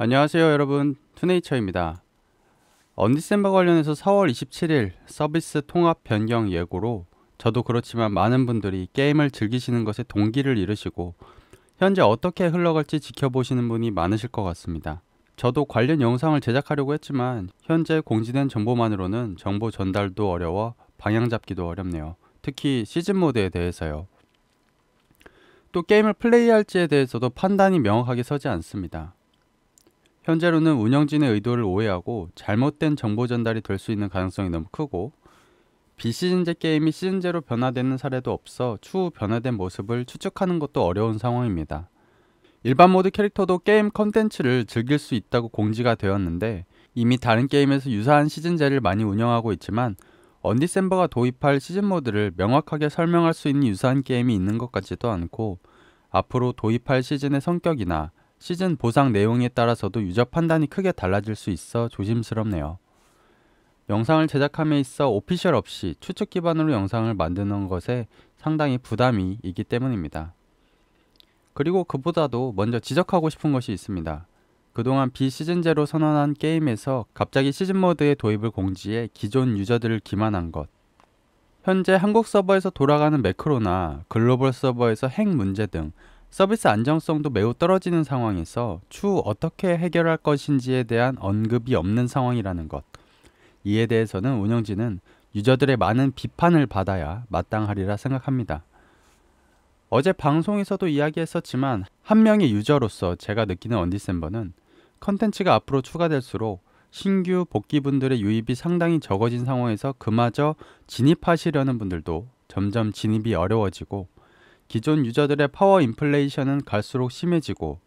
안녕하세요 여러분 투네이처입니다. 언디셈버 관련해서 4월 27일 서비스 통합 변경 예고로 저도 그렇지만 많은 분들이 게임을 즐기시는 것에 동기를 잃으시고 현재 어떻게 흘러갈지 지켜보시는 분이 많으실 것 같습니다. 저도 관련 영상을 제작하려고 했지만 현재 공지된 정보만으로는 정보 전달도 어려워 방향 잡기도 어렵네요. 특히 시즌 모드에 대해서요. 또 게임을 플레이할지에 대해서도 판단이 명확하게 서지 않습니다. 현재로는 운영진의 의도를 오해하고 잘못된 정보 전달이 될 수 있는 가능성이 너무 크고 비시즌제 게임이 시즌제로 변화되는 사례도 없어 추후 변화된 모습을 추측하는 것도 어려운 상황입니다. 일반 모드 캐릭터도 게임 컨텐츠를 즐길 수 있다고 공지가 되었는데 이미 다른 게임에서 유사한 시즌제를 많이 운영하고 있지만 언디셈버가 도입할 시즌 모드를 명확하게 설명할 수 있는 유사한 게임이 있는 것 같지도 않고 앞으로 도입할 시즌의 성격이나 시즌 보상 내용에 따라서도 유저 판단이 크게 달라질 수 있어 조심스럽네요. 영상을 제작함에 있어 오피셜 없이 추측 기반으로 영상을 만드는 것에 상당히 부담이 있기 때문입니다. 그리고 그보다도 먼저 지적하고 싶은 것이 있습니다. 그동안 비시즌제로 선언한 게임에서 갑자기 시즌모드의 도입을 공지해 기존 유저들을 기만한 것. 현재 한국 서버에서 돌아가는 매크로나 글로벌 서버에서 핵 문제 등 서비스 안정성도 매우 떨어지는 상황에서 추후 어떻게 해결할 것인지에 대한 언급이 없는 상황이라는 것. 이에 대해서는 운영진은 유저들의 많은 비판을 받아야 마땅하리라 생각합니다. 어제 방송에서도 이야기했었지만 한 명의 유저로서 제가 느끼는 언디셈버는 컨텐츠가 앞으로 추가될수록 신규 복귀분들의 유입이 상당히 적어진 상황에서 그마저 진입하시려는 분들도 점점 진입이 어려워지고 기존 유저들의 파워 인플레이션은 갈수록 심해지고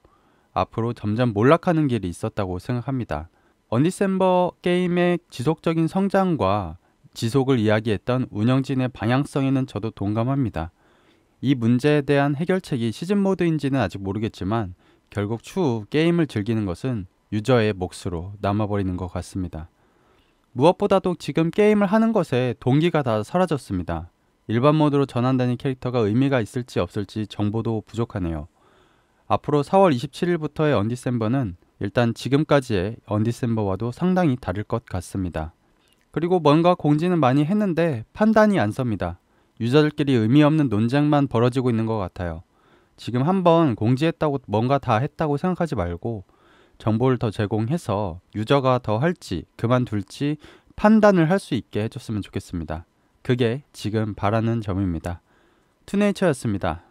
앞으로 점점 몰락하는 길이 있었다고 생각합니다. 언디셈버 게임의 지속적인 성장과 지속을 이야기했던 운영진의 방향성에는 저도 동감합니다. 이 문제에 대한 해결책이 시즌 모드인지는 아직 모르겠지만 결국 추후 게임을 즐기는 것은 유저의 몫으로 남아버리는 것 같습니다. 무엇보다도 지금 게임을 하는 것에 동기가 다 사라졌습니다. 일반 모드로 전환되는 캐릭터가 의미가 있을지 없을지 정보도 부족하네요. 앞으로 4월 27일부터의 언디셈버는 일단 지금까지의 언디셈버와도 상당히 다를 것 같습니다. 그리고 뭔가 공지는 많이 했는데 판단이 안 섭니다. 유저들끼리 의미 없는 논쟁만 벌어지고 있는 것 같아요. 지금 한번 공지했다고 뭔가 다 했다고 생각하지 말고 정보를 더 제공해서 유저가 더 할지 그만둘지 판단을 할 수 있게 해줬으면 좋겠습니다. 그게 지금 바라는 점입니다. 투네이처였습니다.